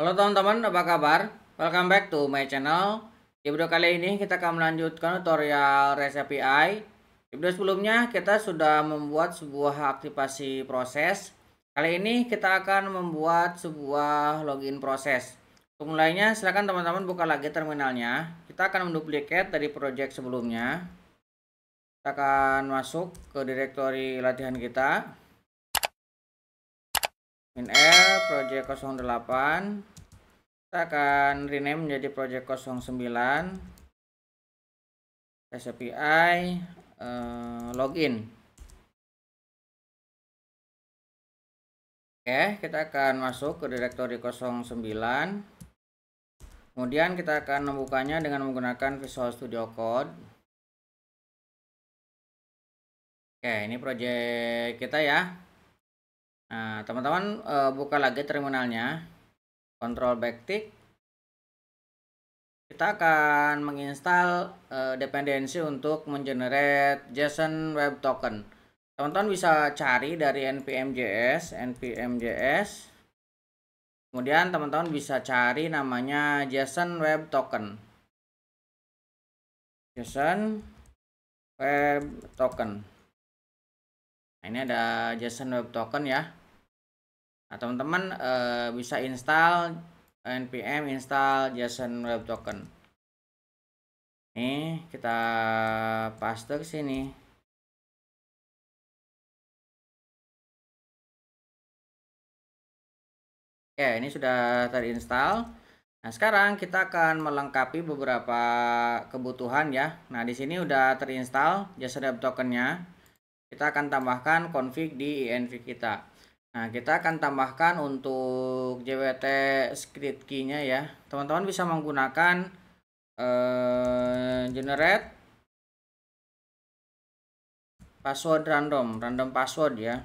Halo teman-teman, apa kabar? Welcome back to my channel. Di video kali ini kita akan melanjutkan tutorial REST API. Di video sebelumnya kita sudah membuat sebuah aktivasi proses. Kali ini kita akan membuat sebuah login proses. Untuk mulainya silakan teman-teman buka lagi terminalnya. Kita akan menduplikat dari project sebelumnya. Kita akan masuk ke direktori latihan kita min R project 08 kita akan rename menjadi project 09 SPI API login. Oke, kita akan masuk ke directory 09. Kemudian kita akan membukanya dengan menggunakan Visual Studio Code. Oke, ini project kita ya. Nah, teman-teman eh, buka lagi terminalnya. Control backtick. Kita akan menginstal uh, dependensi untuk mengenerate JSON Web Token. Teman-teman bisa cari dari npmjs, npmjs. Kemudian teman-teman bisa cari namanya JSON Web Token. JSON Web Token. Nah, ini ada JSON Web Token ya. Nah, teman-teman uh, bisa install npm install JSON Web Token. Nih, kita paste ke sini. Oke, ini sudah terinstall. Nah, sekarang kita akan melengkapi beberapa kebutuhan ya. Nah, di sini udah terinstall JSON Web Tokennya. Kita akan tambahkan config di env kita. Nah, kita akan tambahkan untuk JWT script key-nya ya. Teman-teman bisa menggunakan eh, generate password random, random password ya.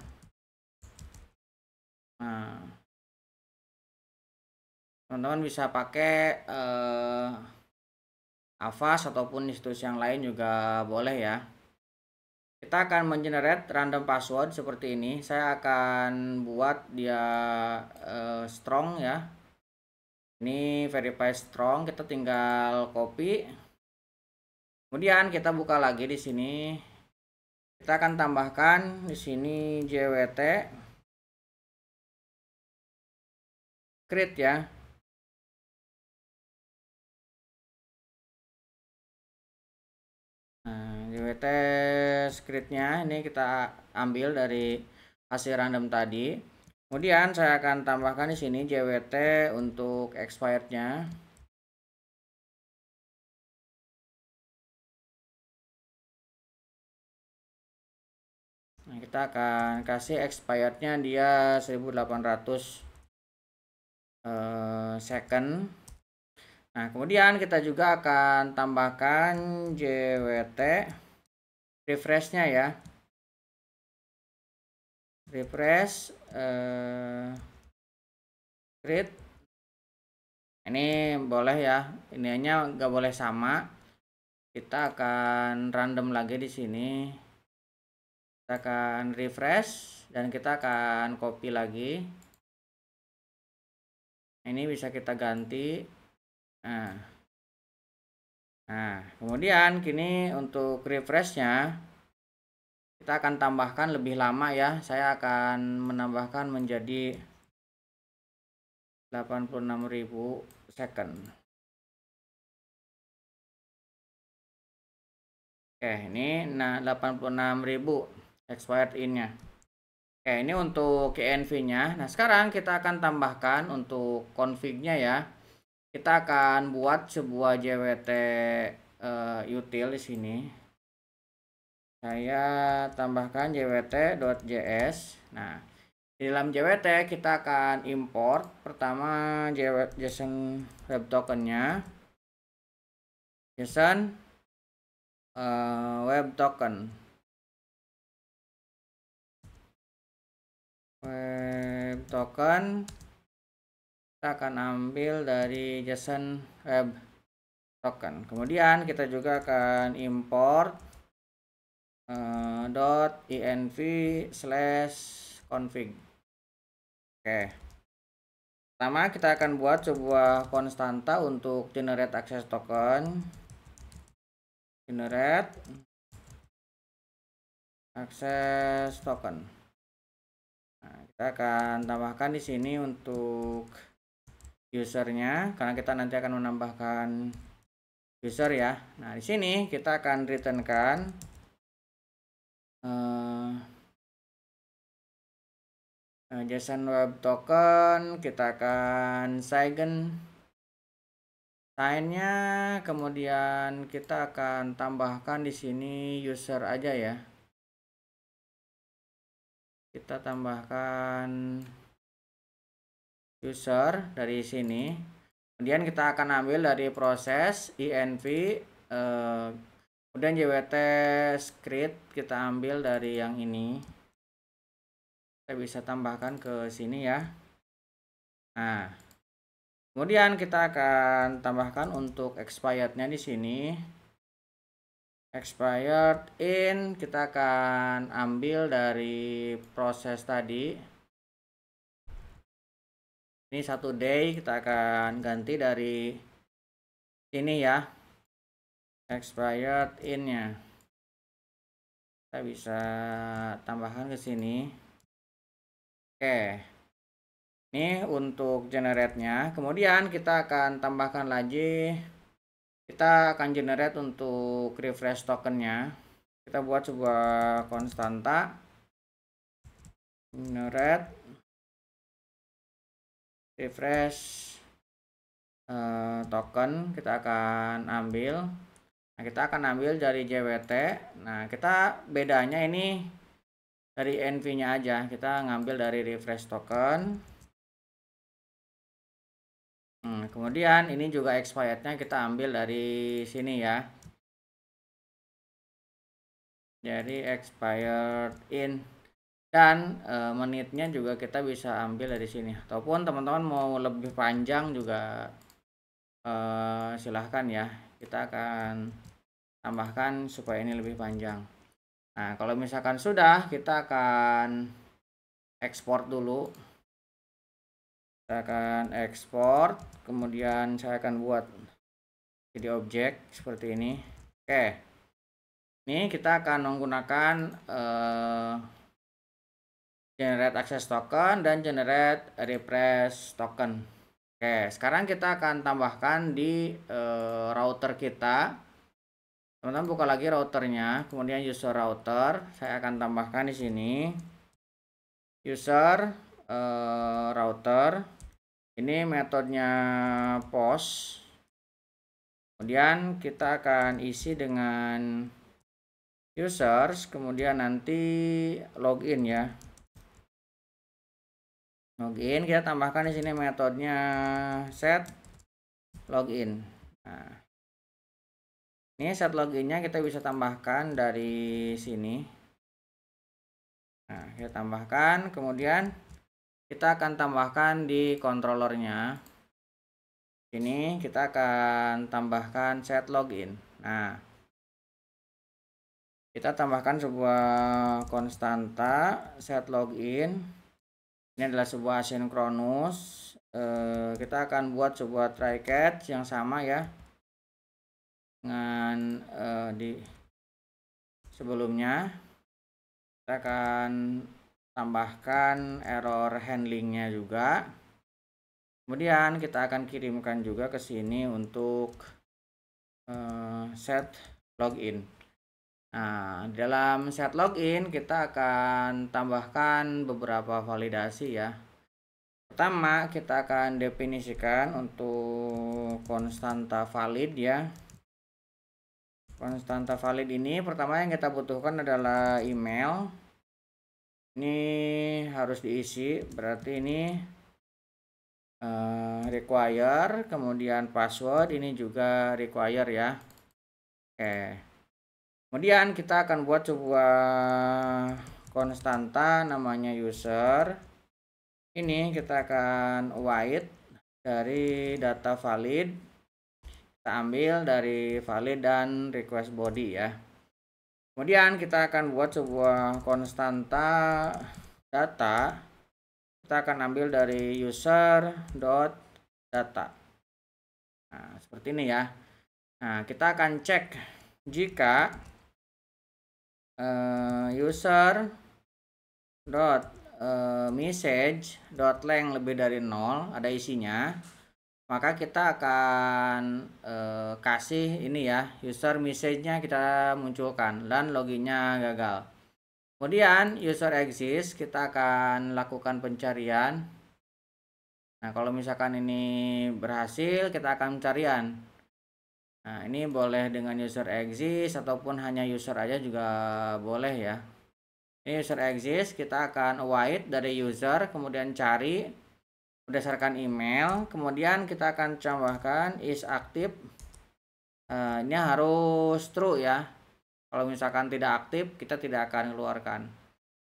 Nah, teman-teman bisa pakai eh, Avast ataupun institusi yang lain juga boleh ya kita akan mengenerate random password seperti ini saya akan buat dia uh, strong ya ini verify strong kita tinggal copy kemudian kita buka lagi di sini kita akan tambahkan di sini JWT create ya Nah, JWT scriptnya ini kita ambil dari hasil random tadi. Kemudian saya akan tambahkan di sini JWT untuk expirednya. Nah, kita akan kasih expirednya dia 1800 eh, second. Nah, kemudian kita juga akan tambahkan JWT refresh-nya ya. Refresh eh, create Ini boleh ya. Ini hanya nggak boleh sama. Kita akan random lagi di sini. Kita akan refresh dan kita akan copy lagi. Ini bisa kita ganti Nah, nah kemudian kini untuk refreshnya kita akan tambahkan lebih lama ya. Saya akan menambahkan menjadi 86.000 second. Oke, ini nah 86.000 expired in-nya. Oke, ini untuk ENV-nya. Nah, sekarang kita akan tambahkan untuk config-nya ya kita akan buat sebuah JWT uh, eh, util di sini. Saya tambahkan jwt.js. Nah, di dalam JWT kita akan import pertama JWT JSON web tokennya. JSON uh, eh, web token. Web token kita akan ambil dari JSON web token kemudian kita juga akan import uh, eh, env slash config oke okay. pertama kita akan buat sebuah konstanta untuk generate access token generate access token nah, kita akan tambahkan di sini untuk usernya karena kita nanti akan menambahkan user ya. Nah, di sini kita akan returnkan uh, eh, eh, JSON web token, kita akan sign signnya kemudian kita akan tambahkan di sini user aja ya. Kita tambahkan user dari sini kemudian kita akan ambil dari proses inv e eh, kemudian jwt script kita ambil dari yang ini kita bisa tambahkan ke sini ya nah kemudian kita akan tambahkan untuk expirednya di sini expired in kita akan ambil dari proses tadi ini satu day kita akan ganti dari ini ya expired in nya kita bisa tambahkan ke sini oke ini untuk generate nya kemudian kita akan tambahkan lagi kita akan generate untuk refresh token nya. kita buat sebuah konstanta generate refresh uh, token kita akan ambil nah kita akan ambil dari JWT nah kita bedanya ini dari NV nya aja kita ngambil dari refresh token hmm, kemudian ini juga expired nya kita ambil dari sini ya Jadi expired in dan e, menitnya juga kita bisa ambil dari sini ataupun teman-teman mau lebih panjang juga e, silahkan ya kita akan tambahkan supaya ini lebih panjang nah kalau misalkan sudah kita akan ekspor dulu saya akan ekspor kemudian saya akan buat jadi objek seperti ini oke ini kita akan menggunakan eh, generate access token dan generate refresh token oke sekarang kita akan tambahkan di uh, router kita teman-teman buka lagi routernya kemudian user router saya akan tambahkan di sini user uh, router ini metodenya post kemudian kita akan isi dengan users kemudian nanti login ya login kita tambahkan di sini metodenya set login nah ini set loginnya kita bisa tambahkan dari sini nah kita tambahkan kemudian kita akan tambahkan di kontrolernya. ini kita akan tambahkan set login nah kita tambahkan sebuah konstanta set login ini adalah sebuah asinkronus eh, kita akan buat sebuah try catch yang sama ya dengan eh, di sebelumnya kita akan tambahkan error handlingnya juga kemudian kita akan kirimkan juga ke sini untuk eh, set login Nah, dalam set login kita akan tambahkan beberapa validasi ya. Pertama, kita akan definisikan untuk konstanta valid ya. Konstanta valid ini pertama yang kita butuhkan adalah email. Ini harus diisi, berarti ini uh, require, kemudian password ini juga require ya. Oke. Okay kemudian kita akan buat sebuah konstanta namanya user ini kita akan white dari data valid kita ambil dari valid dan request body ya kemudian kita akan buat sebuah konstanta data kita akan ambil dari user dot data nah, seperti ini ya nah kita akan cek jika Eh, user dot uh, message dot length lebih dari nol ada isinya maka kita akan uh, kasih ini ya user message-nya kita munculkan dan loginnya gagal kemudian user exist kita akan lakukan pencarian nah kalau misalkan ini berhasil kita akan pencarian Nah, ini boleh dengan user exist ataupun hanya user aja juga boleh ya. Ini user exist, kita akan white dari user, kemudian cari berdasarkan email, kemudian kita akan tambahkan is active. Nah, ini harus true ya. Kalau misalkan tidak aktif, kita tidak akan keluarkan.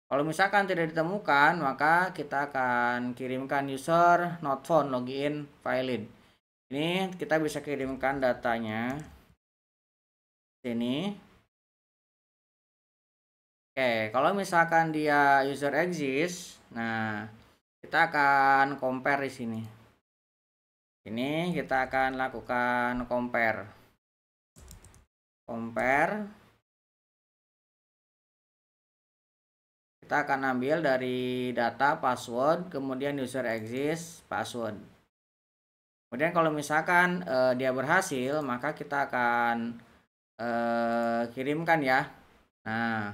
Kalau misalkan tidak ditemukan, maka kita akan kirimkan user not found login file in ini kita bisa kirimkan datanya sini Oke, kalau misalkan dia user exist, nah kita akan compare di sini. Ini kita akan lakukan compare. Compare. Kita akan ambil dari data password, kemudian user exist password. Kemudian kalau misalkan uh, dia berhasil, maka kita akan uh, kirimkan ya. Nah,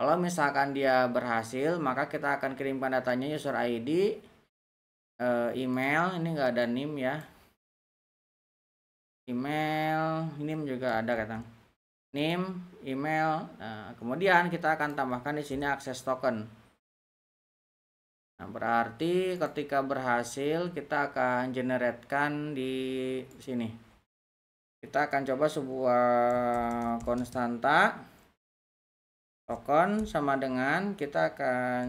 kalau misalkan dia berhasil, maka kita akan kirimkan datanya user ID, uh, eh, email, ini enggak ada NIM ya. Email, NIM juga ada katang. NIM, email. Nah, kemudian kita akan tambahkan di sini akses token. Nah, berarti ketika berhasil kita akan generatekan di sini. Kita akan coba sebuah konstanta token sama dengan kita akan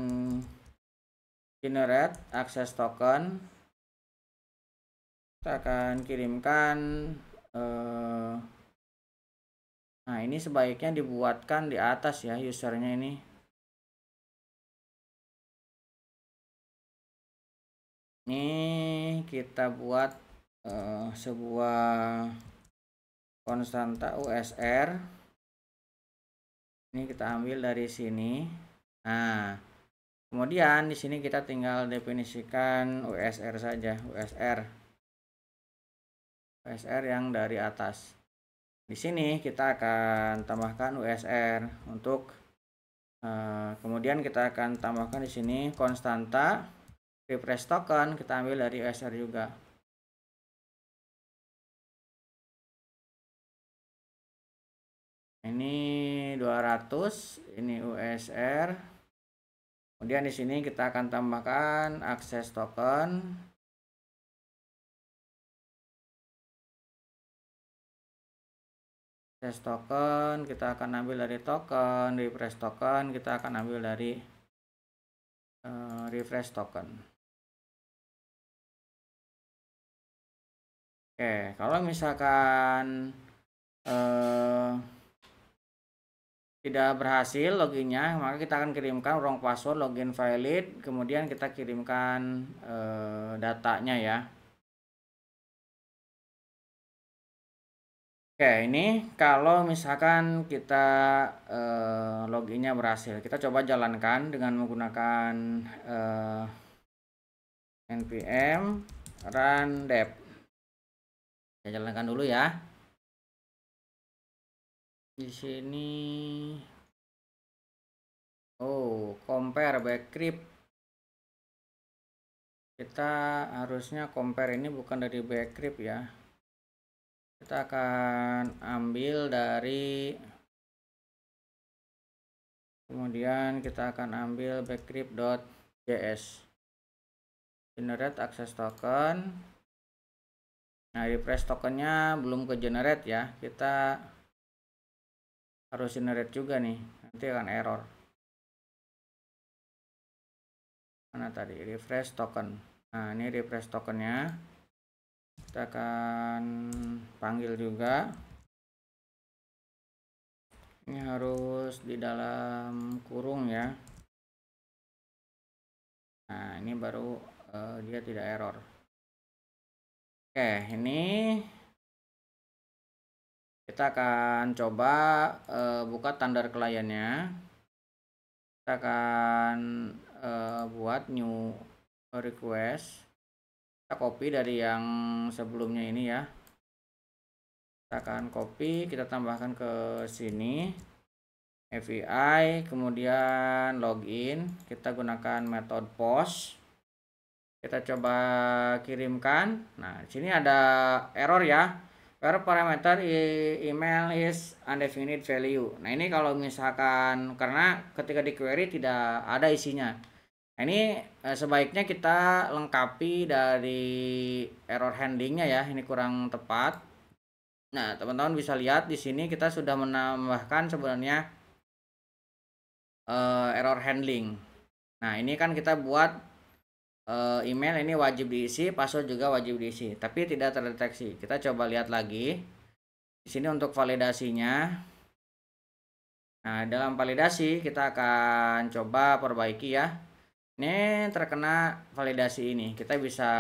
generate akses token. Kita akan kirimkan eh, Nah, ini sebaiknya dibuatkan di atas ya usernya ini. ini kita buat uh, sebuah konstanta USR ini kita ambil dari sini nah kemudian di sini kita tinggal definisikan USR saja USR USR yang dari atas di sini kita akan tambahkan USR untuk uh, kemudian kita akan tambahkan di sini konstanta Refresh token kita ambil dari USR juga ini 200 ini USR kemudian di sini kita akan tambahkan akses token Akses token kita akan ambil dari token refresh token kita akan ambil dari uh, refresh token Oke, kalau misalkan eh, tidak berhasil loginnya, maka kita akan kirimkan wrong password login valid, kemudian kita kirimkan eh, datanya ya. Oke, ini kalau misalkan kita eh, loginnya berhasil, kita coba jalankan dengan menggunakan eh, npm run dev saya jalankan dulu ya di sini oh compare grip kita harusnya compare ini bukan dari grip ya kita akan ambil dari kemudian kita akan ambil backrip.js generate access token Nah, refresh tokennya belum ke generate ya. Kita harus generate juga nih. Nanti akan error. Mana tadi? Refresh token. Nah, ini refresh tokennya. Kita akan panggil juga. Ini harus di dalam kurung ya. Nah, ini baru uh, dia tidak error. Oke, ini kita akan coba e, buka standar kliennya. Kita akan e, buat new request. Kita copy dari yang sebelumnya ini ya. Kita akan copy, kita tambahkan ke sini. FBI, kemudian login. Kita gunakan metode post kita coba kirimkan nah sini ada error ya error parameter email is undefined value nah ini kalau misalkan karena ketika di query tidak ada isinya nah, ini eh, sebaiknya kita lengkapi dari error handlingnya ya ini kurang tepat nah teman-teman bisa lihat di sini kita sudah menambahkan sebenarnya eh, error handling. Nah, ini kan kita buat uh, email ini wajib diisi, password juga wajib diisi, tapi tidak terdeteksi. Kita coba lihat lagi. Di sini untuk validasinya. Nah, dalam validasi kita akan coba perbaiki ya. Ini terkena validasi ini. Kita bisa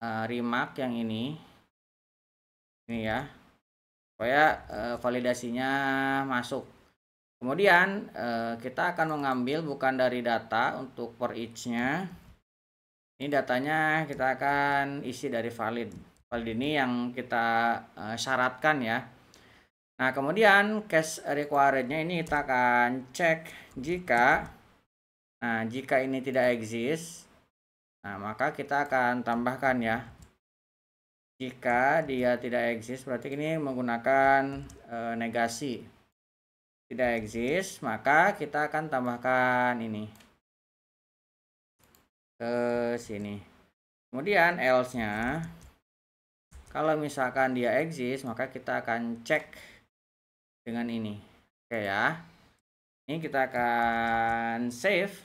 uh, remark yang ini. Ini ya. Supaya uh, validasinya masuk. Kemudian eh, kita akan mengambil bukan dari data untuk per each-nya. Ini datanya kita akan isi dari valid. Valid ini yang kita eh, syaratkan ya. Nah, kemudian case required-nya ini kita akan cek jika nah jika ini tidak exist, nah maka kita akan tambahkan ya. Jika dia tidak exist berarti ini menggunakan eh, negasi tidak exist maka kita akan tambahkan ini ke sini kemudian else nya kalau misalkan dia exist maka kita akan cek dengan ini oke ya ini kita akan save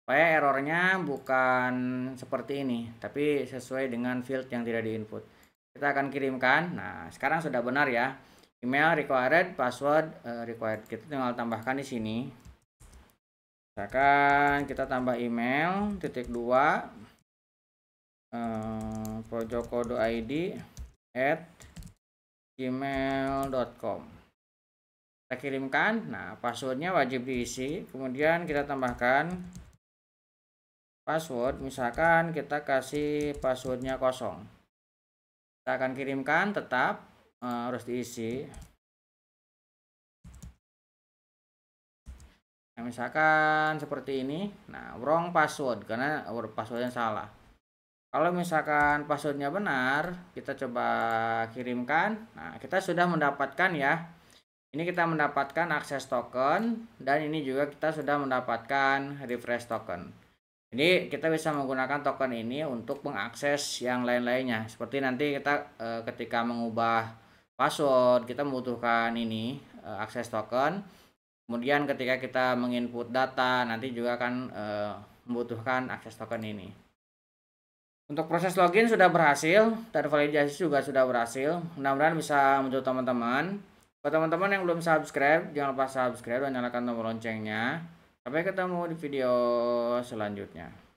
supaya errornya bukan seperti ini tapi sesuai dengan field yang tidak diinput kita akan kirimkan nah sekarang sudah benar ya email required password eh, required kita tinggal tambahkan di sini misalkan kita tambah email titik dua uh, eh, kode id at gmail.com kita kirimkan nah passwordnya wajib diisi kemudian kita tambahkan password misalkan kita kasih passwordnya kosong kita akan kirimkan tetap Eh, harus diisi nah, misalkan seperti ini nah wrong password karena passwordnya salah kalau misalkan passwordnya benar kita coba kirimkan nah kita sudah mendapatkan ya ini kita mendapatkan akses token dan ini juga kita sudah mendapatkan refresh token Ini kita bisa menggunakan token ini untuk mengakses yang lain-lainnya seperti nanti kita e, ketika mengubah password kita membutuhkan ini uh, akses token kemudian ketika kita menginput data nanti juga akan uh, membutuhkan akses token ini untuk proses login sudah berhasil dan validasi juga sudah berhasil mudah-mudahan bisa menjawab teman-teman buat teman-teman yang belum subscribe jangan lupa subscribe dan nyalakan tombol loncengnya sampai ketemu di video selanjutnya